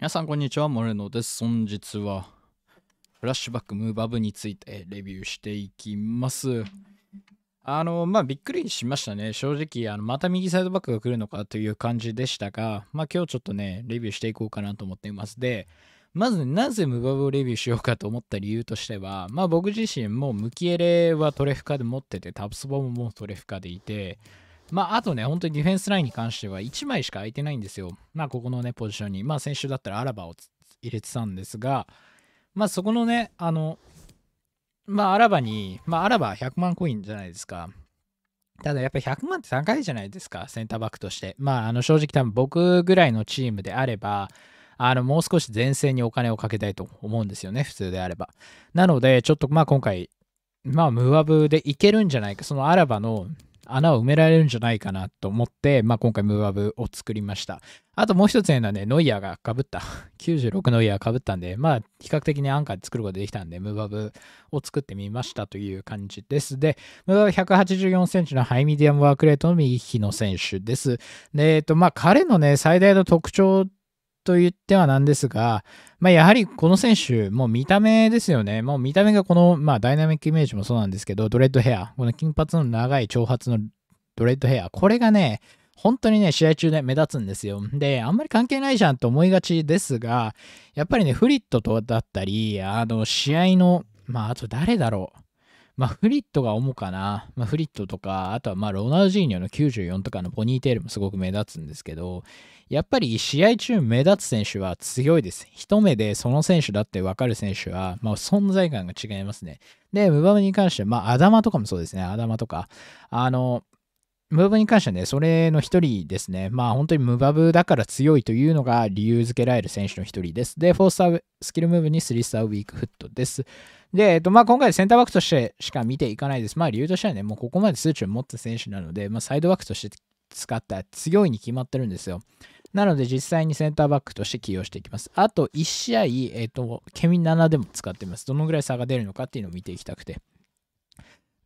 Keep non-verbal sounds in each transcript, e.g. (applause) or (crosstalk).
皆さんこんにちは、モレノです。本日はフラッシュバックムーバブについてレビューしていきます。あの、まあ、びっくりしましたね。正直、あのまた右サイドバックが来るのかという感じでしたが、まあ、今日ちょっとね、レビューしていこうかなと思っています。で、まず、なぜムーバブをレビューしようかと思った理由としては、まあ、僕自身もムキエレはトレフカで持ってて、タプスボももうトレフカでいて、まあ、あとね、本当にディフェンスラインに関しては1枚しか空いてないんですよ。まあ、ここのね、ポジションに。まあ、先週だったらアラバを入れてたんですが、まあ、そこのね、あの、まあ、アラバに、まあ、アラバ100万コインじゃないですか。ただやっぱり100万って高いじゃないですか、センターバックとして。まあ、あの正直多分僕ぐらいのチームであれば、あのもう少し前線にお金をかけたいと思うんですよね、普通であれば。なので、ちょっとまあ今回、まあ、ムーアブでいけるんじゃないか、そのアラバの穴を埋められるんじゃないかなと思って、まあ、今回ムーバブを作りました。あともう一つ言うのはね、ノイヤーが被った。96 (laughs) ノイヤー被ったんで、まあ、比較的にアンカーで作ることができたんで、ムーアブを作ってみましたという感じです。で、ムーバブ184センチのハイミディアムワークレートの右利きの選手です。で、えっと、まあ、彼のね、最大の特徴と言ってはなんですが、まあ、やはりこの選手、もう見た目ですよね。もう見た目がこの、まあ、ダイナミックイメージもそうなんですけど、ドレッドヘア、この金髪の長い長髪のドレッドヘア、これがね、本当にね、試合中で目立つんですよ。で、あんまり関係ないじゃんと思いがちですが、やっぱりね、フリットとだったり、あの、試合の、まあ、あと誰だろう。まあ、フリットが主かな。まあ、フリットとか、あとはまあ、ロナウジーニョの94とかのポニーテールもすごく目立つんですけど、やっぱり試合中目立つ選手は強いです。一目でその選手だって分かる選手は、まあ、存在感が違いますね。で、ムバムに関しては、まあ、アダマとかもそうですね。アダマとか。あの、ムーブに関してはね、それの一人ですね。まあ本当にムバブだから強いというのが理由付けられる選手の一人です。で、フォースタースキルムーブにスリースターウィークフットです。で、えっと、まあ今回センターバックとしてしか見ていかないです。まあ理由としてはね、もうここまで数値を持った選手なので、まあサイドバックとして使った強いに決まってるんですよ。なので実際にセンターバックとして起用していきます。あと1試合、えっと、ケミ7でも使ってます。どのぐらい差が出るのかっていうのを見ていきたくて。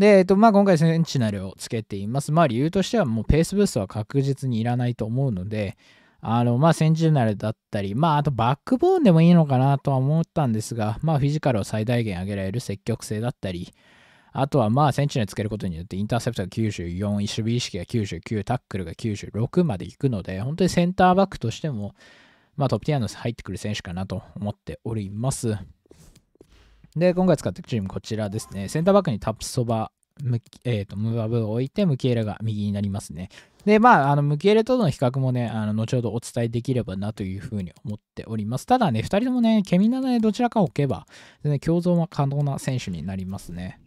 で、えっと、まあ、今回センチナルをつけています。まあ、理由としてはもうペースブーストは確実にいらないと思うので、あの、まあ、センチナルだったり、まあ、あとバックボーンでもいいのかなとは思ったんですが、まあ、フィジカルを最大限上げられる積極性だったり、あとはまあセンチネルつけることによってインターセプトが94、守備意識が99、タックルが96までいくので、本当にセンターバックとしても、まあ、トップティアの入ってくる選手かなと思っております。で、今回使っていくチームこちらですね。センターバックにタプソバ、ム,、えーと、ムーバブを置いてムキエレが右になりますね。で、まあ、あのムキエレとの比較もね、あの後ほどお伝えできればなというふうに思っております。ただね、二人ともね、ケミナナでどちらか置けば、然共存は可能な選手になりますね。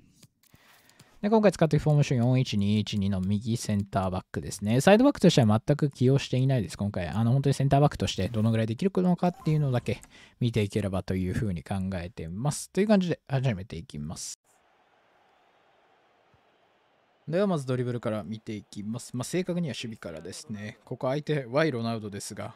で今回使っているフォームシュー41212の右センターバックですね。サイドバックとしては全く起用していないです。今回、あの本当にセンターバックとしてどのぐらいできるのかっていうのだけ見ていければというふうに考えています。という感じで始めていきます。ではまずドリブルから見ていきます。まあ、正確には守備からですね。ここ相手、ワイ・ロナウドですが、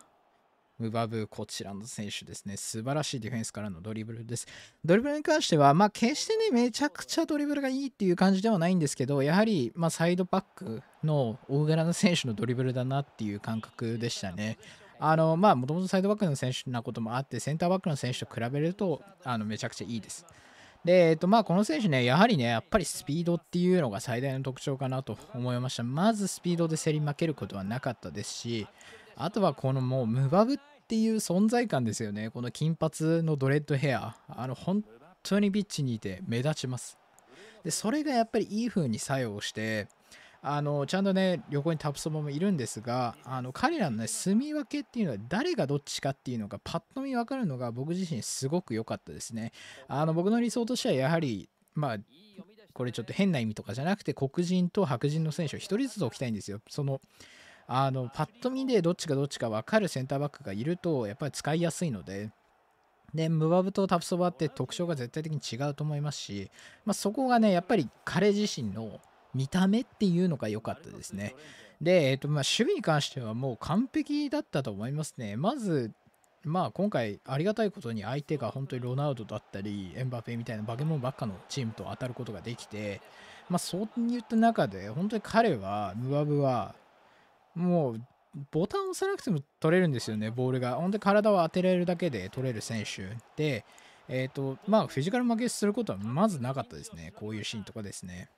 ムバブ、こちらの選手ですね。素晴らしいディフェンスからのドリブルです。ドリブルに関しては、まあ、決してね、めちゃくちゃドリブルがいいっていう感じではないんですけど、やはり、まあ、サイドバックの大柄な選手のドリブルだなっていう感覚でしたね。あの、まあ、もともとサイドバックの選手なこともあって、センターバックの選手と比べると、あの、めちゃくちゃいいです。で、えっと、まあ、この選手ね、やはりね、やっぱりスピードっていうのが最大の特徴かなと思いました。まずスピードで競り負けることはなかったですし、あとはこのもうムバブっていう存在感ですよねこの金髪のドレッドヘアあの本当にビッチにいて目立ちますでそれがやっぱりいい風に作用してあのちゃんとね横にタプソバもいるんですがあの彼らのね住み分けっていうのは誰がどっちかっていうのがパッと見分かるのが僕自身すごく良かったですねあの僕の理想としてはやはりまあこれちょっと変な意味とかじゃなくて黒人と白人の選手を1人ずつ置きたいんですよそのあのパッと見でどっちがどっちか分かるセンターバックがいるとやっぱり使いやすいので。でムバブとタプソバって特徴が絶対的に違うと思いますし、まあ、そこがねやっぱり彼自身の見た目っていうのが良かったですね。で、えっとまあ、守備に関してはもう完璧だったと思いますね。まずまあ、今回ありがたいことに相手が本当にロナウドだったりエンバペみたいな化け物ばっかのチームと当たることができて、まあ、そういった中で本当に彼はムバブはもうボタンを押さなくても取れるんですよね、ボールが。本当に体を当てられるだけで取れる選手で、えっ、ー、と、まあ、フィジカル負けすることはまずなかったですね、こういうシーンとかですね。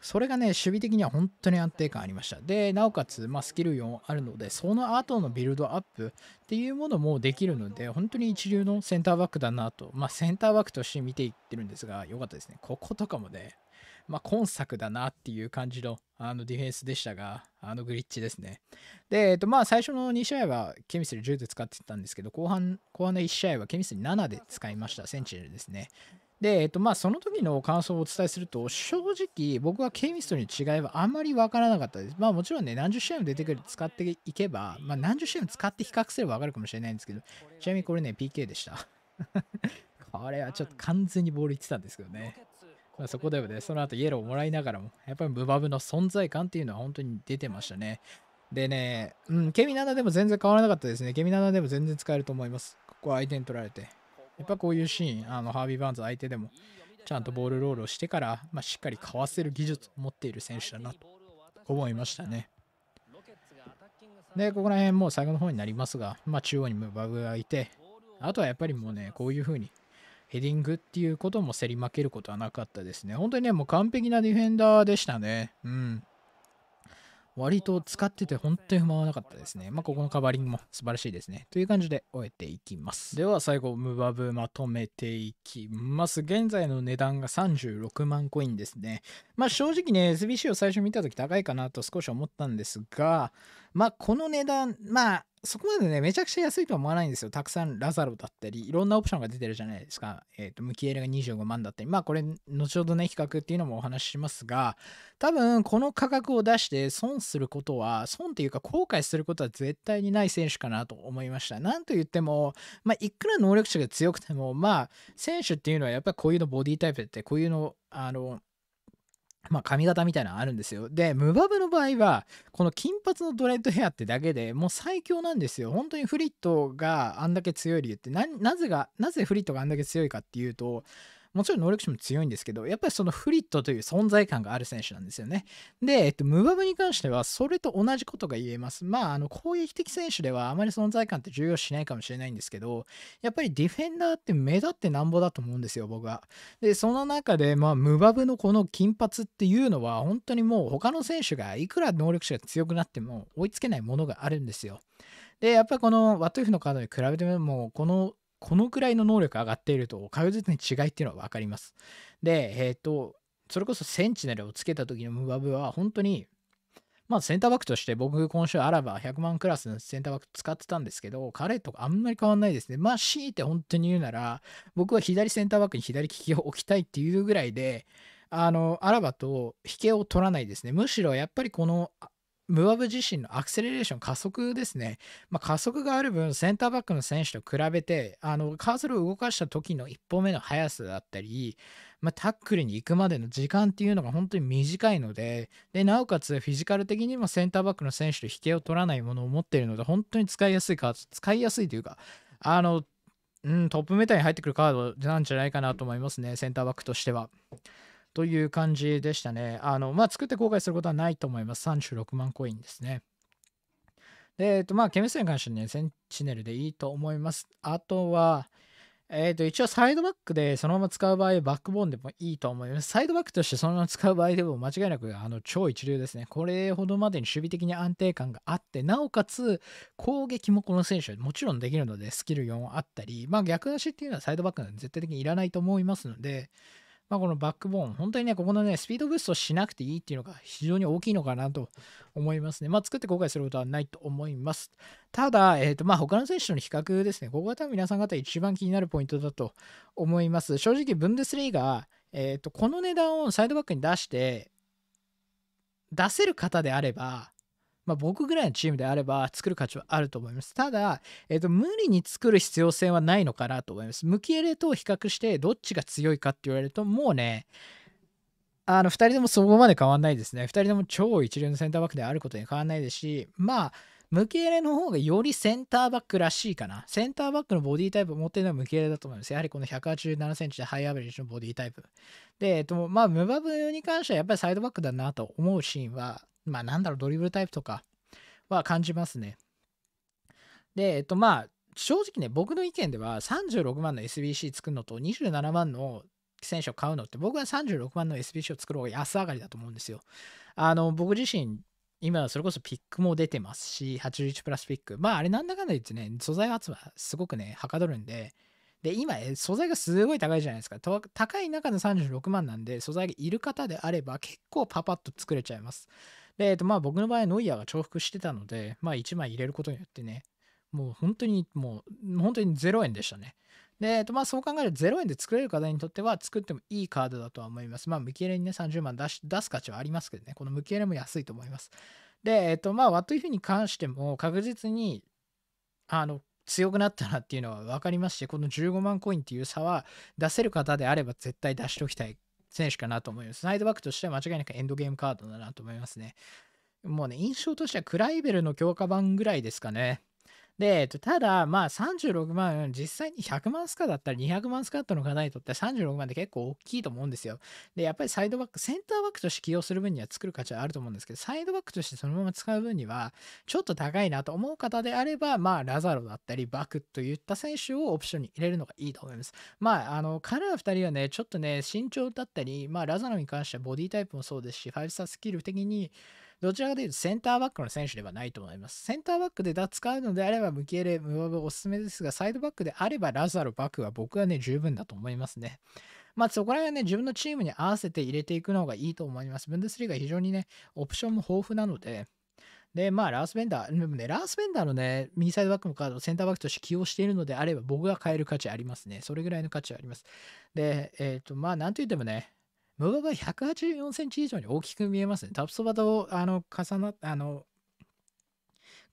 それがね、守備的には本当に安定感ありました。で、なおかつ、まあ、スキル4あるので、その後のビルドアップっていうものもできるので、本当に一流のセンターバックだなと、まあ、センターバックとして見ていってるんですが、良かったですね。こことかもね、まあ、今作だなっていう感じのあのディフェンスでしたが、あのグリッチですね。で、えっと、まあ最初の2試合はケミスー10で使ってたんですけど、後半後半の1試合はケミスー7で使いました、センチネルですね。で、えっと、まあその時の感想をお伝えすると、正直僕はケミストリーの違いはあんまりわからなかったです。まあもちろんね、何十試合も出てくる使っていけば、まあ何十試合も使って比較すればわかるかもしれないんですけど、ちなみにこれね、PK でした。(laughs) これはちょっと完全にボールいってたんですけどね。まあ、そこよね、その後イエローをもらいながらも、やっぱりムバブの存在感っていうのは本当に出てましたね。でね、うん、ケミ7でも全然変わらなかったですね。ケミ7でも全然使えると思います。ここは相手に取られて。やっぱこういうシーン、あのハービー・バーンズ相手でも、ちゃんとボールロールをしてから、まあ、しっかりかわせる技術を持っている選手だなと思いましたね。で、ここら辺もう最後の方になりますが、まあ、中央にムバブがいて、あとはやっぱりもうね、こういう風にヘディングっていうことも競り負けることはなかったですね。本当にね、もう完璧なディフェンダーでしたね。うん。割と使ってて本当に不満はなかったですね。まあ、ここのカバーリングも素晴らしいですね。という感じで終えていきます。では最後、ムバブまとめていきます。現在の値段が36万コインですね。まあ、正直ね、SBC を最初見た時高いかなと少し思ったんですが、まあ、この値段、まあ、そこまでね、めちゃくちゃ安いとは思わないんですよ。たくさんラザロだったり、いろんなオプションが出てるじゃないですか。えっ、ー、と、ムキエレが25万だったり、まあこれ、後ほどね、比較っていうのもお話ししますが、多分、この価格を出して損することは、損っていうか後悔することは絶対にない選手かなと思いました。なんと言っても、まあ、いくら能力者が強くても、まあ、選手っていうのはやっぱりこういうのボディタイプって、こういうの、あの、まあ、髪型みたいなのあるんですよ。で、ムバブの場合は、この金髪のドレッドヘアってだけでもう最強なんですよ。本当にフリットがあんだけ強い理由って、な、なぜが、なぜフリットがあんだけ強いかっていうと、もちろん能力値も強いんですけど、やっぱりそのフリットという存在感がある選手なんですよね。で、えっと、ムバブに関しては、それと同じことが言えます。まあ、あの、攻撃的選手ではあまり存在感って重要しないかもしれないんですけど、やっぱりディフェンダーって目立ってなんぼだと思うんですよ、僕は。で、その中で、まあ、ムバブのこの金髪っていうのは、本当にもう他の選手がいくら能力値が強くなっても追いつけないものがあるんですよ。で、やっぱこのワトゥーフのカードに比べても、このこのくらいの能力上がっていると確実に違いっていうのは分かります。で、えっ、ー、と、それこそセンチネルをつけた時のムバブは本当にまあセンターバックとして僕今週アラバ100万クラスのセンターバック使ってたんですけど、彼とかあんまり変わんないですね。まあ強いて本当に言うなら、僕は左センターバックに左利きを置きたいっていうぐらいで、あの、アラバと引けを取らないですね。むしろやっぱりこのムアブ自身のアクセレレーション加速ですね、まあ、加速がある分センターバックの選手と比べてあのカーソルを動かした時の1歩目の速さだったり、まあ、タックルに行くまでの時間っていうのが本当に短いのででなおかつフィジカル的にもセンターバックの選手と引けを取らないものを持っているので本当に使いやすいカード使いやすいというかあの、うん、トップメタに入ってくるカードなんじゃないかなと思いますねセンターバックとしては。という感じでしたね。あの、まあ、作って後悔することはないと思います。36万コインですね。で、えっと、まあ、ケムスに関してはね、センチネルでいいと思います。あとは、えっ、と、一応サイドバックでそのまま使う場合、バックボーンでもいいと思います。サイドバックとしてそのまま使う場合でも間違いなくあの超一流ですね。これほどまでに守備的に安定感があって、なおかつ攻撃もこの選手はもちろんできるので、スキル4あったり、まあ逆足っていうのはサイドバックなんで絶対的にいらないと思いますので、まあ、このバックボーン、本当にね、ここのね、スピードブーストしなくていいっていうのが非常に大きいのかなと思いますね。まあ、作って後悔することはないと思います。ただ、えっ、ー、と、まあ、他の選手との比較ですね。ここが多分皆さん方一番気になるポイントだと思います。正直、ブンデスリーが、えっ、ー、と、この値段をサイドバックに出して、出せる方であれば、まあ、僕ぐらいのチームであれば作る価値はあると思います。ただ、えー、と無理に作る必要性はないのかなと思います。ムキエレと比較してどっちが強いかって言われるともうね、あの2人ともそこまで変わんないですね。2人とも超一流のセンターバックであることに変わんないですし、まあ、ム入レの方がよりセンターバックらしいかな。センターバックのボディタイプを持ってるのはムケレだと思います。やはりこの187センチでハイアベレージのボディタイプ。で、えっと、まあ、ムバブに関してはやっぱりサイドバックだなと思うシーンはまあなんだろう、ドリブルタイプとかは感じますね。で、えっとまあ、正直ね、僕の意見では36万の SBC 作るのと27万の選手を買うのって僕は36万の SBC を作る方が安上がりだと思うんですよ。あの、僕自身、今はそれこそピックも出てますし、81プラスピック。まああれなんだかんだ言ってね、素材集めすごくね、はかどるんで、で、今、素材がすごい高いじゃないですか。高い中の36万なんで、素材がいる方であれば結構パパッと作れちゃいます。で、えっと、まあ僕の場合、ノイヤーが重複してたので、まあ1枚入れることによってね、もう本当に、もう本当に0円でしたね。で、えっと、まあそう考えると0円で作れる方にとっては作ってもいいカードだとは思います。まあ無れにね30万出し出す価値はありますけどね、この無れも安いと思います。で、えっと、まあ What if に関しても確実に、あの、強くなったなっていうのは分かりますし、この15万コインっていう差は出せる方であれば絶対出しておきたい選手かなと思います。サイドバックとしては間違いなくエンドゲームカードだなと思いますね。もうね、印象としてはクライベルの強化版ぐらいですかね。で、ただ、まあ36万、実際に100万スカだったり200万スカットの方にとっては36万って結構大きいと思うんですよ。で、やっぱりサイドバック、センターバックとして起用する分には作る価値はあると思うんですけど、サイドバックとしてそのまま使う分には、ちょっと高いなと思う方であれば、まあラザロだったり、バクといった選手をオプションに入れるのがいいと思います。まあ、あの、彼ら2人はね、ちょっとね、身長だったり、まあラザロに関してはボディタイプもそうですし、ファイスタースキル的に、どちらかというとセンターバックの選手ではないと思います。センターバックで使うのであれば、ムキエレ、ムバブおすすめですが、サイドバックであれば、ラザロ、バクは僕はね、十分だと思いますね。まあ、そこら辺はね、自分のチームに合わせて入れていくのがいいと思います。ブンデスリーが非常にね、オプションも豊富なので、で、まあ、ラース・ベンダー、でもね、ラース・ベンダーのね、右サイドバックのカードをセンターバックとして起用しているのであれば、僕が変える価値ありますね。それぐらいの価値あります。で、えっ、ー、と、まあ、なんといってもね、喉が184センチ以上に大きく見えますね。タプそばとあの重なあの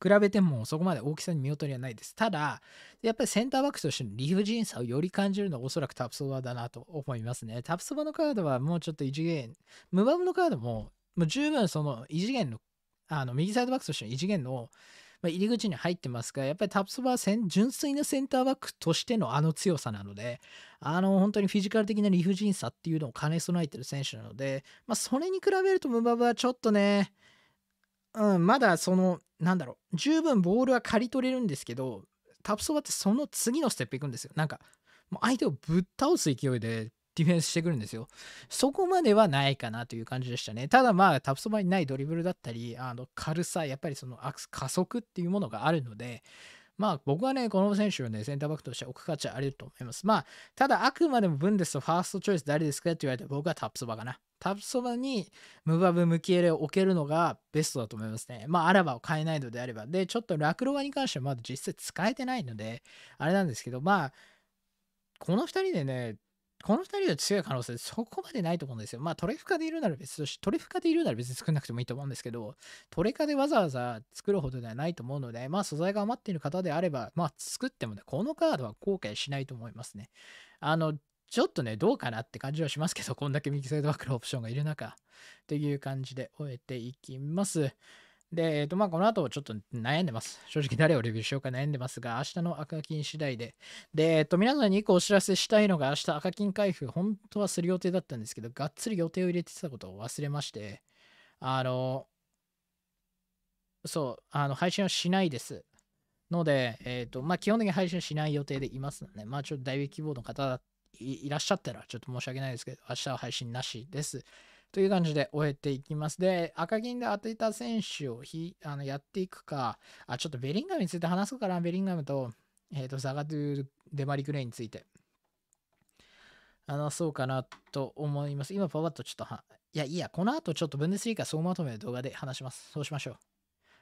比べてもそこまで大きさに見劣りはないです。ただ、やっぱりセンターバックとしての理不尽さをより感じるのはおそらくタプソバだなと思いますね。タプソバのカードはもうちょっと異次元、ムバムのカードももう十分その異次元の、あの右サイドバックとしての異次元のま入り口に入ってますが、やっぱりタプソバは純粋なセンターバックとしてのあの強さなので、あの本当にフィジカル的な理不尽さっていうのを兼ね備えてる選手なので、まあ、それに比べるとムババはちょっとね、うん、まだその、なんだろう、十分ボールは刈り取れるんですけど、タプソバってその次のステップ行くんですよ。なんか、もう相手をぶっ倒す勢いでディフェンスしてくるんですよ。そこまではないかなという感じでしたね。ただまあ、タプそばにないドリブルだったり、あの軽さ、やっぱりその加速っていうものがあるので、まあ僕はね、この選手をね、センターバックとして置く価値ありると思います。まあ、ただあくまでもブンデスとファーストチョイス誰ですかって言われて僕はタプそばかな。タプそばにムバブ・ムキエレを置けるのがベストだと思いますね。まあ、アラバを変えないのであれば。で、ちょっとラクロワに関してはまだ実際使えてないので、あれなんですけど、まあ、この2人でね、この2人は強い可能性そこまでないと思うんですよ。まあトレフカでいるなら別とし、トレフカでいるなら別に作んなくてもいいと思うんですけど、トレカでわざわざ作るほどではないと思うので、まあ素材が余っている方であれば、まあ作ってもね、このカードは後悔しないと思いますね。あの、ちょっとね、どうかなって感じはしますけど、こんだけ右サイドバックのオプションがいる中、という感じで終えていきます。で、えっ、ー、と、まあ、この後ちょっと悩んでます。正直誰をレビューしようか悩んでますが、明日の赤金次第で。で、えっ、ー、と、皆さんに1個お知らせしたいのが、明日赤金開封、本当はする予定だったんですけど、がっつり予定を入れてたことを忘れまして、あの、そう、あの、配信はしないです。ので、えっ、ー、と、まあ、基本的に配信しない予定でいますので、まあ、ちょっと代表希望の方いらっしゃったら、ちょっと申し訳ないですけど、明日は配信なしです。という感じで終えていきます。で、赤銀で当てた選手をひあのやっていくか、あ、ちょっとベリンガムについて話そうかな、ベリンガムと、えっ、ー、と、ザガドゥデマリクレイについて。話そうかなと思います。今、パパッとちょっとは、いや、いや、この後ちょっとブンデスリーー総まとめの動画で話します。そうしましょう。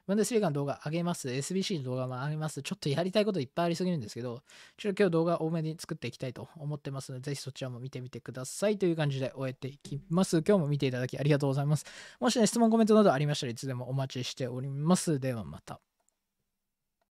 ブンデスリーガの動画上げます。SBC の動画も上げます。ちょっとやりたいこといっぱいありすぎるんですけど、ちょっと今日動画多めに作っていきたいと思ってますので、ぜひそちらも見てみてくださいという感じで終えていきます。今日も見ていただきありがとうございます。もしね、質問、コメントなどありましたらいつでもお待ちしております。ではまた。